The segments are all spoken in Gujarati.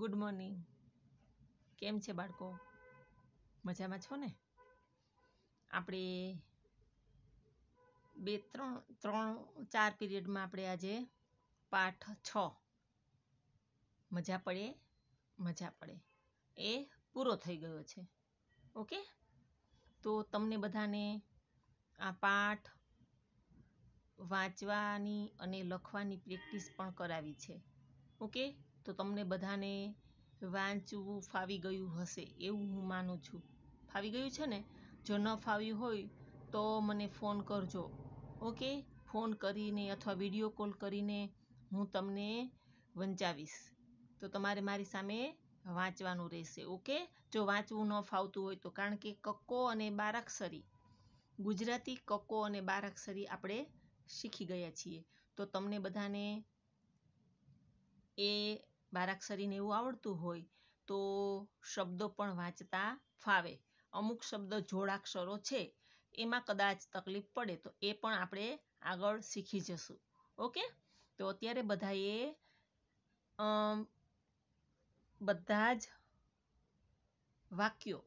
ગુડ મોર્નિંગ કેમ છે બાળકો મજામાં છો ને આપણે બે ત્રણ ત્રણ ચાર પિરિયડમાં આપણે આજે પાઠ છ મજા પડે મજા પડે એ પૂરો થઈ ગયો છે ઓકે તો તમને બધાને આ પાઠ વાંચવાની અને લખવાની પ્રેક્ટિસ પણ કરાવી છે ઓકે તો તમને બધાને વાંચવું ફાવી ગયું હશે એવું હું માનું છું ફાવી ગયું છે ને જો ન ફાવ્યું હોય તો મને ફોન કરજો ઓકે ફોન કરીને અથવા વિડીયો કોલ કરીને હું તમને વંચાવીશ તો તમારે મારી સામે વાંચવાનું રહેશે ઓકે જો વાંચવું ન ફાવતું હોય તો કારણ કે કક્કો અને બારાક્ષરી ગુજરાતી કક્કો અને બારાક્ષરી આપણે શીખી ગયા છીએ તો તમને બધાને એ બારાક્ષરીને એવું આવડતું હોય તો શબ્દો પણ વાંચતા ફાવે અમુક શબ્દ જોડાક્ષરો છે એમાં કદાચ તકલીફ પડે તો એ પણ આપણે આગળ શીખી જશું ઓકે તો અત્યારે બધાએ બધા જ વાક્યો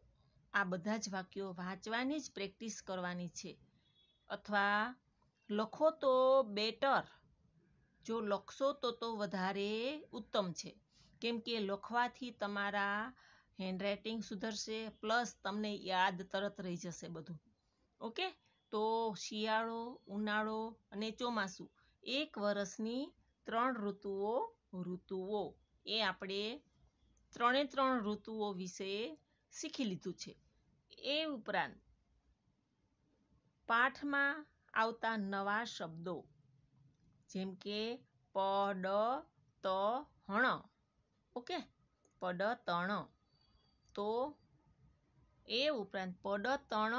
આ બધા જ વાક્યો વાંચવાની જ પ્રેક્ટિસ કરવાની છે અથવા લખો તો બેટર જો લખશો તો તો વધારે ઉત્તમ છે કેમ કે લખવાથી તમારા હેન્ડરાઇટિંગ સુધરશે પ્લસ તમને યાદ તરત રહી જશે બધું ઓકે તો શિયાળો ઉનાળો અને ચોમાસું એક વર્ષની ત્રણ ઋતુઓ ઋતુઓ એ આપણે ત્રણે ત્રણ ઋતુઓ વિશે શીખી લીધું છે એ ઉપરાંત પાઠમાં આવતા નવા શબ્દો જેમ કે હણ ઓકે પડ તણ તો એ ઉપરાંત પડ તણ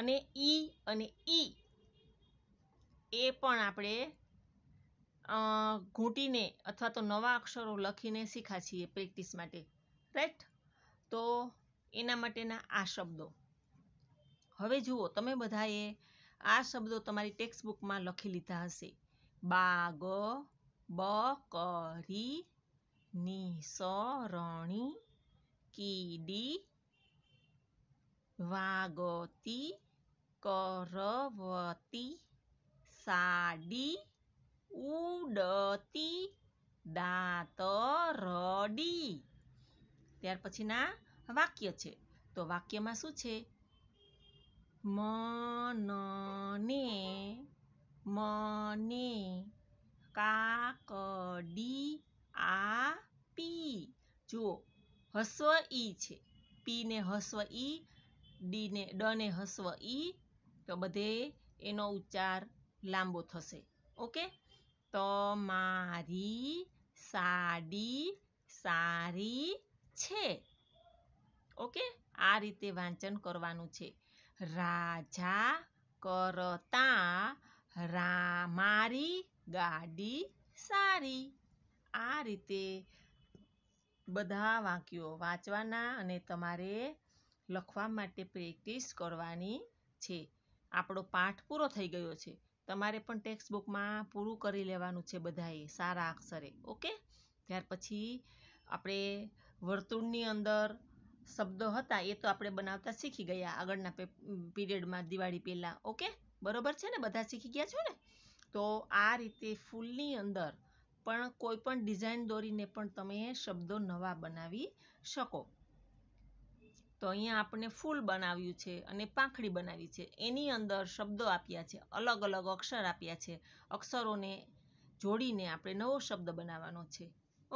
અને ઈ અને ઈ એ પણ આપણે ઘૂંટીને અથવા તો નવા અક્ષરો લખીને શીખા છીએ પ્રેક્ટિસ માટે રાઈટ તો એના માટેના આ શબ્દો હવે જુઓ તમે બધાએ આ શબ્દો તમારી ટેક્સ્ટબુકમાં લખી લીધા હશે ବାଗ ବକରି ନିସରଣି କିଡ଼ି ଭାଗତି କରବତି ସାଡ଼ି ઉડતી દાતરડી ત્યાર પછીના વાક્ય છે તો વાક્યમાં શું છે મનને મને કાકડી આપી જુઓ હસ્વ ઈ છે પી ને હસ્વ ઈ ડીને ડને હસ્વ ઈ તો બધે એનો ઉચ્ચાર લાંબો થશે ઓકે તો મારી સાડી સારી છે ઓકે આ રીતે વાંચન કરવાનું છે રાજા કરતા રા મારી ગાડી સારી આ રીતે બધા વાક્યો વાંચવાના અને તમારે લખવા માટે પ્રેક્ટિસ કરવાની છે આપણો પાઠ પૂરો થઈ ગયો છે તમારે પણ ટેક્સ્ટ બુકમાં પૂરું કરી લેવાનું છે બધાએ સારા અક્ષરે ઓકે ત્યાર પછી આપણે વર્તુળની અંદર શબ્દો હતા એ તો આપણે બનાવતા શીખી ગયા આગળના પીરિયડમાં દિવાળી પહેલાં ઓકે બરોબર છે ને બધા શીખી ગયા છો ને તો આ રીતે ફૂલની અંદર પણ કોઈ પણ ડિઝાઇન દોરીને પણ તમે શબ્દો નવા બનાવી શકો તો અહીંયા આપણે ફૂલ બનાવ્યું છે અને પાંખડી બનાવી છે એની અંદર શબ્દો આપ્યા છે અલગ અલગ અક્ષર આપ્યા છે અક્ષરોને જોડીને આપણે નવો શબ્દ બનાવવાનો છે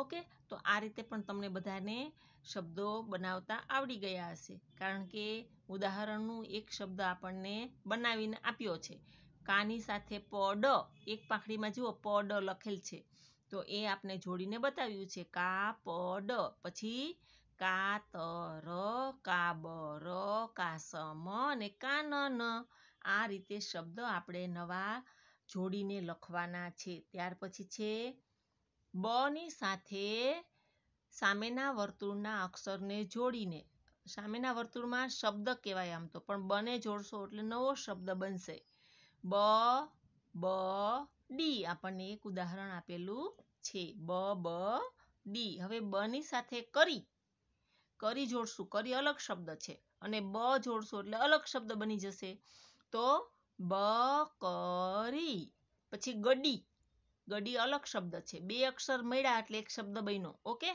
ઓકે તો આ રીતે પણ તમને બધાને શબ્દો બનાવતા આવડી ગયા હશે કારણ કે ઉદાહરણનું એક શબ્દ આપણને બનાવીને આપ્યો છે કાની સાથે પડ એક પાંખડીમાં જુઓ પડ લખેલ છે તો એ આપણે જોડીને બતાવ્યું છે કા પડ પછી કા ત ર કા બ કા સ મ અને કા ન આ રીતે શબ્દ આપણે નવા જોડીને લખવાના છે ત્યાર પછી છે બની સાથે સામેના વર્તુળના અક્ષરને જોડીને સામેના વર્તુળમાં શબ્દ કહેવાય આમ તો પણ બને જોડશો એટલે નવો શબ્દ બનશે બ બ ડી આપણને એક ઉદાહરણ આપેલું છે બ બ ડી હવે બની સાથે કરી કરી જોડશું કરી અલગ શબ્દ છે અને બ જોડશો એટલે અલગ શબ્દ બની જશે તો બ કરી પછી ગડી ગડી અલગ શબ્દ છે બે અક્ષર મળ્યા એટલે એક શબ્દ બન્યો ઓકે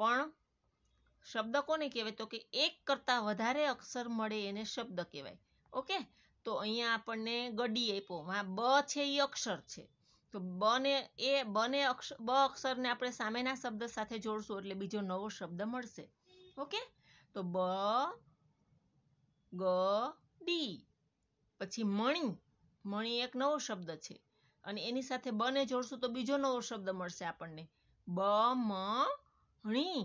પણ શબ્દ કોને કહેવાય તો કે એક કરતા વધારે અક્ષર મળે એને શબ્દ કહેવાય ઓકે તો અહીંયા આપણને ગડી આપ્યો આ બ છે એ અક્ષર છે તો બ ને એ બ અક્ષર બ અક્ષરને આપણે સામેના શબ્દ સાથે જોડશું એટલે બીજો નવો શબ્દ મળશે ઓકે તો બ ગ ડી પછી મણી મણી એક નવો શબ્દ છે અને એની સાથે બને જોડશું તો બીજો નવો શબ્દ મળશે આપણને બ બમણી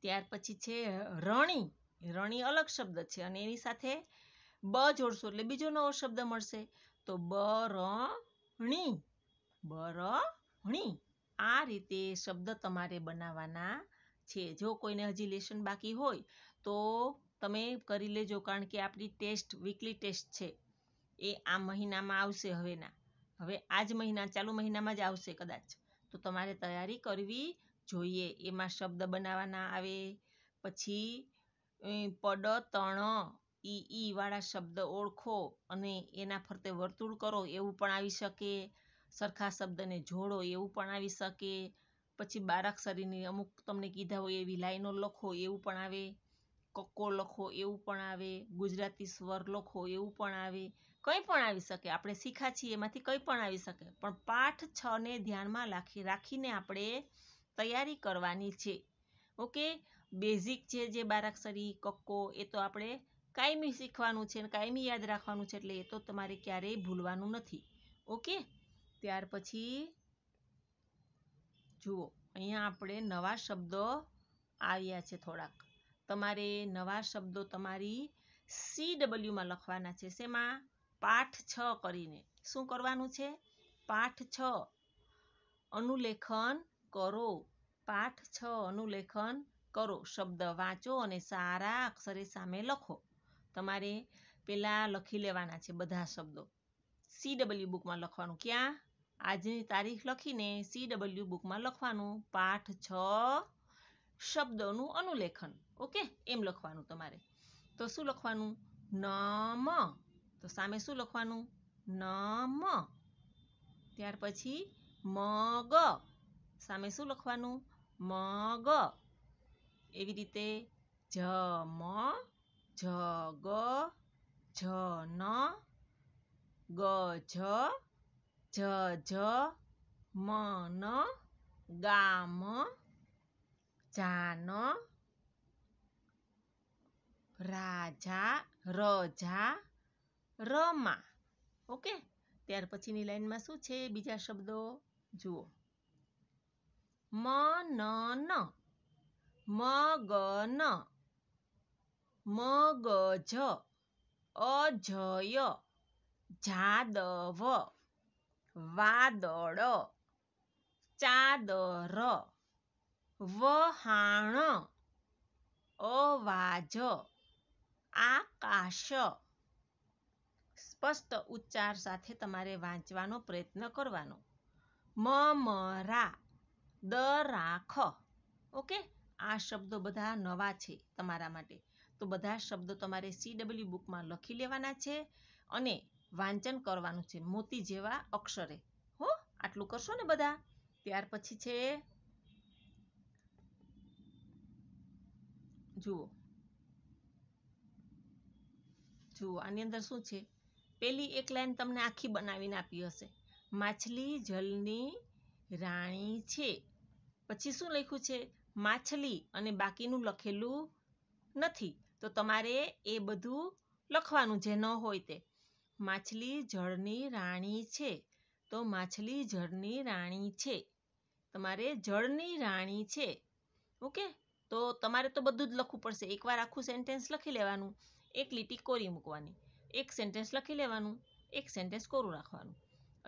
ત્યાર પછી છે રણી રણી અલગ શબ્દ છે અને એની સાથે બ જોડશું એટલે બીજો નવો શબ્દ મળશે તો બરણી બરણી આ રીતે શબ્દ તમારે બનાવવાના છે જો કોઈને હજી લેશન બાકી હોય તો તમે કરી લેજો કારણ કે આપણી ટેસ્ટ વીકલી ટેસ્ટ છે એ આ મહિનામાં આવશે હવેના હવે આ જ મહિના ચાલુ મહિનામાં જ આવશે કદાચ તો તમારે તૈયારી કરવી જોઈએ એમાં શબ્દ બનાવવાના આવે પછી પડ તણ ઈ ઈ વાળા શબ્દ ઓળખો અને એના ફરતે વર્તુળ કરો એવું પણ આવી શકે સરખા શબ્દને જોડો એવું પણ આવી શકે પછી બારાક્ષરીની અમુક તમને કીધા હોય એવી લાઈનો લખો એવું પણ આવે કક્કો લખો એવું પણ આવે ગુજરાતી સ્વર લખો એવું પણ આવે કંઈ પણ આવી શકે આપણે શીખ્યા છીએ એમાંથી કંઈ પણ આવી શકે પણ પાઠ છને ધ્યાનમાં રાખી રાખીને આપણે તૈયારી કરવાની છે ઓકે બેઝિક છે જે બારાક્ષરી કક્કો એ તો આપણે કાયમી શીખવાનું છે અને કાયમી યાદ રાખવાનું છે એટલે એ તો તમારે ક્યારેય ભૂલવાનું નથી ઓકે ત્યાર પછી જુઓ અહીંયા આપણે નવા શબ્દો આવ્યા છે થોડાક તમારે નવા શબ્દો તમારી સી ડબલ્યુમાં લખવાના છે શેમાં પાઠ છ કરીને શું કરવાનું છે પાઠ છ અનુલેખન કરો પાઠ છ અનુલેખન કરો શબ્દ વાંચો અને સારા અક્ષરે સામે લખો તમારે પેલા લખી લેવાના છે બધા શબ્દો સી ડબલ્યુ બુકમાં લખવાનું ક્યાં આજની તારીખ લખીને સી ડબલ્યુ બુકમાં લખવાનું પાઠ છ શબ્દોનું અનુલેખન ઓકે એમ લખવાનું તમારે તો શું લખવાનું નમ તો સામે શું લખવાનું ન મ ત્યાર પછી મગ સામે શું લખવાનું મગ એવી રીતે જ મ ઝ ગ જ ન ગ ઝ જ જ મ ન ગા મ જાન રાજા રજા રમા ઓકે ત્યાર પછીની લાઈનમાં શું છે બીજા શબ્દો જુઓ મ ન મનન મગન મગજ અજય જાદવ વાદળ ચાદર વહાણ અવાજ આકાશ સ્પષ્ટ ઉચ્ચાર સાથે તમારે વાંચવાનો પ્રયત્ન કરવાનો મ મ રા દ રા ખ ઓકે આ શબ્દો બધા નવા છે તમારા માટે તો બધા શબ્દો તમારે સીડબલ્યુ બુકમાં લખી લેવાના છે અને વાંચન કરવાનું છે મોતી જેવા અક્ષરે હો આટલું કરશો ને બધા ત્યાર પછી છે જુઓ જુઓ આની અંદર શું છે પેલી એક લાઈન તમને આખી બનાવીને આપી હશે માછલી જલની રાણી છે પછી શું લખ્યું છે માછલી અને બાકીનું લખેલું નથી તો તમારે એ બધું લખવાનું જે ન હોય તે માછલી જળની રાણી છે તો માછલી જળની રાણી છે તમારે જળની રાણી છે ઓકે તો તમારે તો બધું જ લખવું પડશે એકવાર આખું સેન્ટેન્સ લખી લેવાનું એક લીટી કોરી મૂકવાની એક સેન્ટેન્સ લખી લેવાનું એક સેન્ટેન્સ કોરું રાખવાનું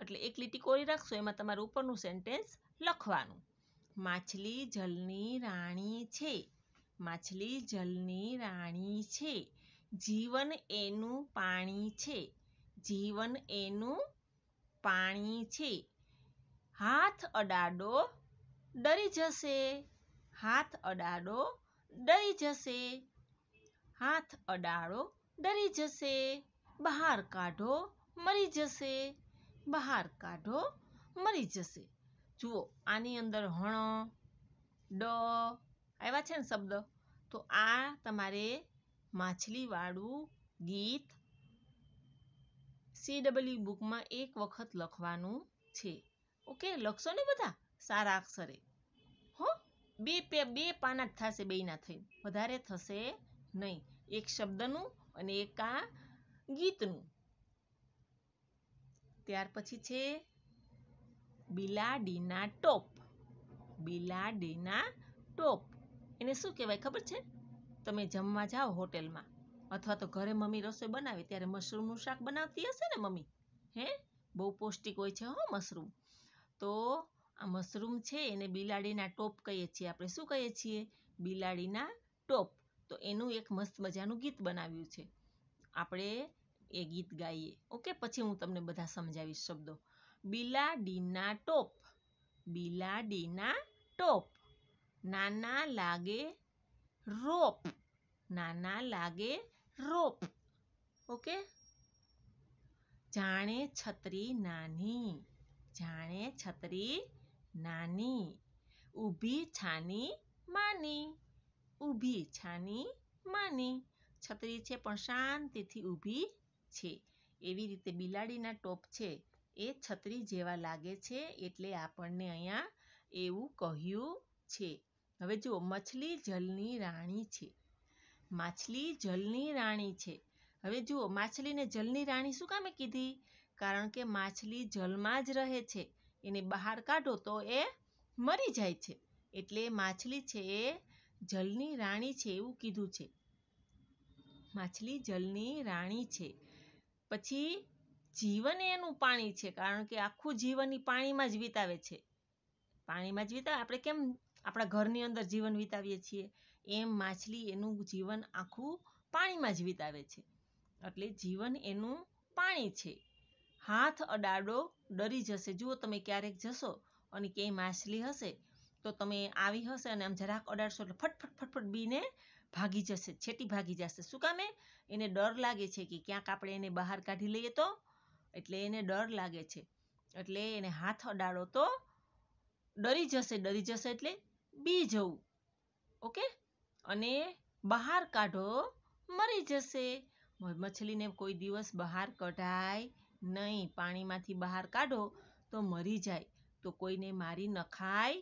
એટલે એક લીટી કોરી રાખશો એમાં તમારું ઉપરનું સેન્ટેન્સ લખવાનું માછલી જલની રાણી છે માછલી જલની રાણી છે જીવન એનું પાણી છે જીવન એનું પાણી છે હાથ અડાડો ડરી જશે હાથ અડાડો ડરી જશે હાથ અડાડો ડરી જશે બહાર કાઢો મરી જશે બહાર કાઢો મરી જશે જુઓ આની અંદર હણ ડ આવ્યા છે ને શબ્દ તો આ તમારે માછલીવાળું ગીત સીડબલ્યુ બુકમાં એક વખત લખવાનું છે ઓકે લખશો ને બધા સારા અક્ષરે હો બે પે બે પાના જ થશે બેના થઈ વધારે થશે નહીં એક શબ્દનું અને એક આ ગીતનું ત્યાર પછી છે બિલાડીના ટોપ બિલાડીના ટોપ એને શું કહેવાય ખબર છે તમે જમવા જાઓ હોટેલમાં અથવા તો ઘરે મમ્મી રસોઈ બનાવે ત્યારે મશરૂમનું શાક બનાવતી હશે ને મમ્મી હે બહુ પૌષ્ટિક હોય છે હો મશરૂમ તો આ મશરૂમ છે એને બિલાડીના ટોપ કહીએ છીએ આપણે શું કહીએ છીએ બિલાડીના ટોપ તો એનું એક મસ્ત મજાનું ગીત બનાવ્યું છે આપણે એ ગીત ગાઈએ ઓકે પછી હું તમને બધા સમજાવીશ શબ્દો બિલાડીના ટોપ બિલાડીના ટોપ નાના લાગે રોપ નાના લાગે રોપ ઓકે જાણે છત્રી નાની જાણે છત્રી નાની ઊભી છાની માની ઊભી છાની માની છત્રી છે પણ શાંતિથી ઊભી છે એવી રીતે બિલાડીના ટોપ છે એ છત્રી જેવા લાગે છે એટલે આપણને અહીંયા એવું કહ્યું છે હવે જુઓ મછલી જલની રાણી છે માછલી જલની રાણી છે હવે જુઓ માછલીને જલની રાણી શું કામે કીધી કારણ કે માછલી જલમાં જ રહે છે એને બહાર કાઢો તો એ મરી જાય છે એટલે માછલી છે એ જલની રાણી છે એવું કીધું છે માછલી જલની રાણી છે પછી જીવન એનું પાણી છે કારણ કે આખું જીવન પાણીમાં જ વિતાવે છે. પાણીમાં જ વિતાવે આપણે કેમ આપણા ઘરની અંદર જીવન વિતાવીએ છીએ એમ માછલી એનું જીવન આખું પાણીમાં જ વિતાવે છે એટલે જીવન એનું પાણી છે. હાથ અડાડો ડરી જશે જુઓ તમે ક્યારેક જશો અને ક્યાંય માછલી હશે તો તમે આવી હશે અને આમ જરાક અડાડશો એટલે ફટફટ ફટફટ બીને ભાગી જશે છેટી ભાગી જશે શું કામે એને ડર લાગે છે કે ક્યાંક આપણે એને બહાર કાઢી લઈએ તો એટલે એને ડર લાગે છે એટલે એને હાથ અડાડો તો ડરી જશે ડરી જશે એટલે બી જવું ઓકે અને બહાર કાઢો મરી જશે મછલીને કોઈ દિવસ બહાર કઢાય નહીં પાણીમાંથી બહાર કાઢો તો મરી જાય તો કોઈને મારી નખાય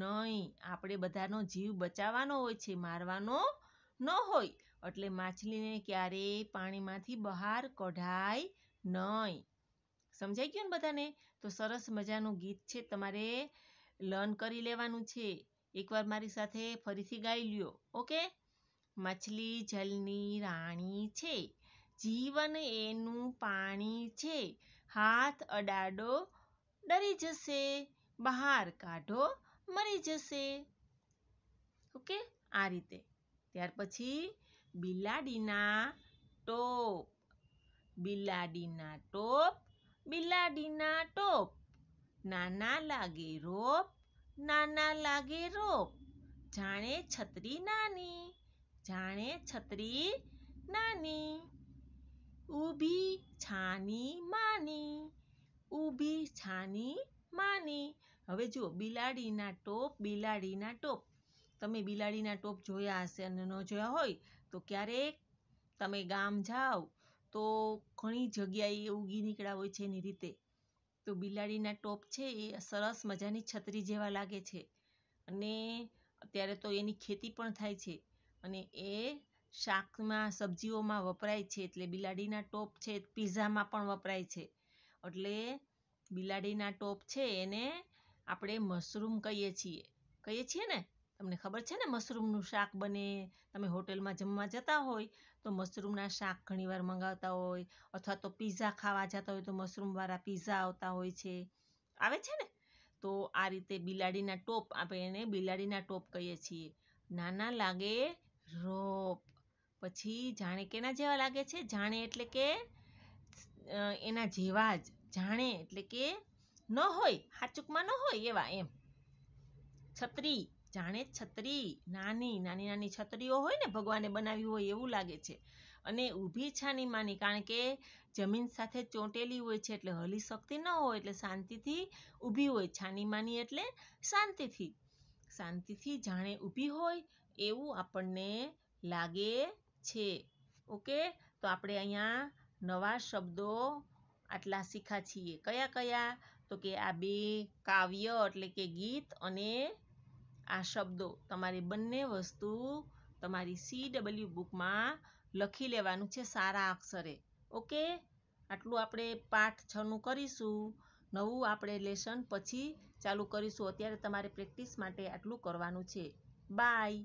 નહીં આપણે બધાનો જીવ બચાવવાનો હોય છે મારવાનો ન હોય એટલે માછલીને ક્યારેય પાણીમાંથી બહાર કઢાય નહીં સમજાઈ ગયું ને બધાને તો સરસ મજાનું ગીત છે તમારે લર્ન કરી લેવાનું છે એકવાર મારી સાથે ફરીથી ગાઈ લ્યો ઓકે માછલી જલની રાણી છે જીવન એનું પાણી છે હાથ અડાડો ડરી જશે બહાર કાઢો મરી જશે ઓકે આ રીતે ત્યાર પછી બિલાડીના ટોપ બિલાડીના ટોપ બિલાડીના ટોપ નાના લાગે રોપ નાના લાગે રોપ જાણે છત્રી નાની જાણે છત્રી નાની ઊભી છાની માની ઊભી છાની માની હવે જુઓ બિલાડીના ટોપ બિલાડીના ટોપ તમે બિલાડીના ટોપ જોયા હશે અને ન જોયા હોય તો ક્યારેક તમે ગામ જાઓ તો ઘણી જગ્યાએ એ ઉગી નીકળ્યા હોય છે એની રીતે તો બિલાડીના ટોપ છે એ સરસ મજાની છત્રી જેવા લાગે છે અને અત્યારે તો એની ખેતી પણ થાય છે અને એ શાકમાં સબ્જીઓમાં વપરાય છે એટલે બિલાડીના ટોપ છે પીઝામાં પણ વપરાય છે એટલે બિલાડીના ટોપ છે એને આપણે મશરૂમ કહીએ છીએ કહીએ છીએ ને તમને ખબર છે ને મશરૂમનું શાક બને તમે હોટેલમાં જમવા જતા હોય તો મશરૂમના શાક ઘણીવાર મંગાવતા હોય અથવા તો પીઝા ખાવા જતા હોય તો મશરૂમવાળા પીઝા આવતા હોય છે આવે છે ને તો આ રીતે બિલાડીના ટોપ આપણે એને બિલાડીના ટોપ કહીએ છીએ નાના લાગે રોપ પછી જાણે કેના જેવા લાગે છે જાણે એટલે કે એના જેવા જ જાણે એટલે કે ન હોય હાચુકમાં ન હોય એવા એમ છત્રી જાણે છત્રી નાની નાની નાની છત્રીઓ હોય ને ભગવાને બનાવી હોય એવું લાગે છે અને ઊભી છાની માની કારણ કે જમીન સાથે ચોંટેલી હોય છે એટલે હલી શકતી ન હોય એટલે શાંતિથી ઊભી હોય છાની માની એટલે શાંતિથી શાંતિથી જાણે ઊભી હોય એવું આપણને લાગે છે ઓકે તો આપણે અહીંયા નવા શબ્દો આટલા શીખા છીએ કયા કયા તો કે આ બે કાવ્ય એટલે કે ગીત અને આ શબ્દો તમારે બંને વસ્તુ તમારી સી ડબલ્યુ બુકમાં લખી લેવાનું છે સારા અક્ષરે ઓકે આટલું આપણે પાઠ છનું કરીશું નવું આપણે લેસન પછી ચાલુ કરીશું અત્યારે તમારે પ્રેક્ટિસ માટે આટલું કરવાનું છે બાય